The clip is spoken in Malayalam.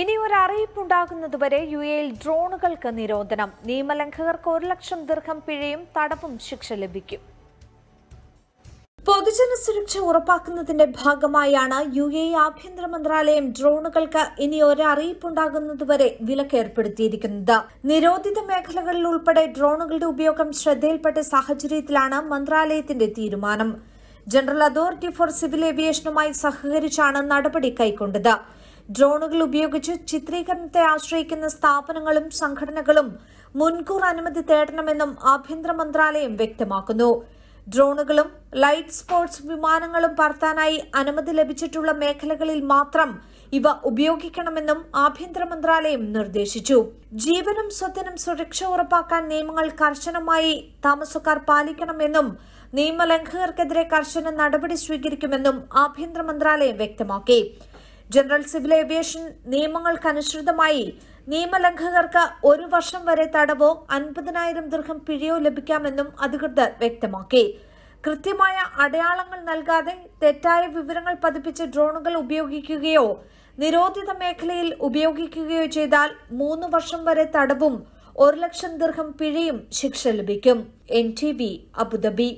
ഇനി ഒരു അറിയിപ്പുണ്ടാകുന്നതുവരെ യു എയിൽ ഡ്രോണുകൾക്ക് നിരോധനം നിയമലംഘകർക്ക് ഒരു ലക്ഷം ദീർഘം പിഴയും തടവും ശിക്ഷ ലഭിക്കും പൊതുജന സുരക്ഷ ഉറപ്പാക്കുന്നതിന്റെ ഭാഗമായാണ് യു എ ആഭ്യന്തര മന്ത്രാലയം ഡ്രോണുകൾക്ക് ഇനി ഒരറിയിപ്പുണ്ടാകുന്നതുവരെ വിലക്കേർപ്പെടുത്തിയിരിക്കുന്നത് നിരോധിത മേഖലകളിൽ ഉൾപ്പെടെ ഡ്രോണുകളുടെ ഉപയോഗം ശ്രദ്ധയിൽപ്പെട്ട സാഹചര്യത്തിലാണ് മന്ത്രാലയത്തിന്റെ തീരുമാനം ജനറൽ അതോറിറ്റി ഫോർ സിവിൽ ഏവിയേഷനുമായി സഹകരിച്ചാണ് നടപടി കൈക്കൊണ്ടത് ഡ്രോണുകൾ ഉപയോഗിച്ച് ചിത്രീകരണത്തെ ആശ്രയിക്കുന്ന സ്ഥാപനങ്ങളും സംഘടനകളും മുൻകൂർ അനുമതി തേടണമെന്നും ആഭ്യന്തര മന്ത്രാലയം വ്യക്തമാക്കുന്നു ഡ്രോണുകളും ലൈറ്റ് സ്പോർട്സ് വിമാനങ്ങളും പറത്താനായി അനുമതി ലഭിച്ചിട്ടുള്ള മേഖലകളിൽ മാത്രം ഇവ ഉപയോഗിക്കണമെന്നും ആഭ്യന്തര മന്ത്രാലയം നിർദ്ദേശിച്ചു ജീവനും സ്വത്തിനും സുരക്ഷ ഉറപ്പാക്കാൻ നിയമങ്ങൾ കർശനമായി താമസക്കാർ പാലിക്കണമെന്നും നിയമലംഘകർക്കെതിരെ കർശന നടപടി സ്വീകരിക്കുമെന്നും ആഭ്യന്തര മന്ത്രാലയം വ്യക്തമാക്കി ജനറൽ സിവിൽ ഏവിയേഷൻ നിയമങ്ങൾക്കനുസൃതമായി നിയമലംഘകർക്ക് ഒരു വർഷം വരെ തടവോ അൻപതിനായിരം ദീർഘം പിഴയോ ലഭിക്കാമെന്നും അധികൃതർ വ്യക്തമാക്കി കൃത്യമായ അടയാളങ്ങൾ നൽകാതെ തെറ്റായ വിവരങ്ങൾ പതിപ്പിച്ച് ഡ്രോണുകൾ ഉപയോഗിക്കുകയോ നിരോധിത മേഖലയിൽ ഉപയോഗിക്കുകയോ ചെയ്താൽ മൂന്ന് വർഷം വരെ തടവും ഒരു ലക്ഷം ദീർഘം പിഴയും ശിക്ഷ ലഭിക്കും എൻ ടി ബി അബുദാബി